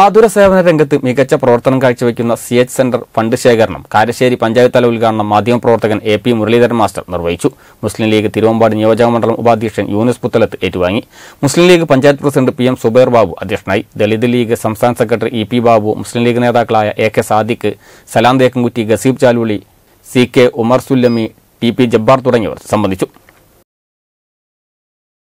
ആതുര സേവന രംഗത്ത് മികച്ച പ്രവർത്തനം കാഴ്ചവെക്കുന്ന സി എച്ച് സെന്റർ ഫണ്ട് ശേഖരണം കാരശ്ശേരി പഞ്ചായത്ത് തല ഉദ്ഘാടനം പ്രവർത്തകൻ എ പി മുരളീധരൻ മാസ്റ്റർ നിർവഹിച്ചു മുസ്ലിം ലീഗ് തിരുവമ്പാട് നിയോജക മണ്ഡലം ഉപാധ്യക്ഷൻ യൂനിസ് പുത്തലത്ത് ഏറ്റുവാങ്ങി Muslim League panchayat president P M Zubair Babu അധ്യക്ഷനായി ദളിത് ലീഗ് സംസ്ഥാന secretary E P Babu Muslim League നേതാക്കളായ A K Sadiq Salam Thekkankutty Gaseeb Chaluli C K Umar Sullami T P Jabbar തുടങ്ങിയവർ സംബന്ധിച്ചു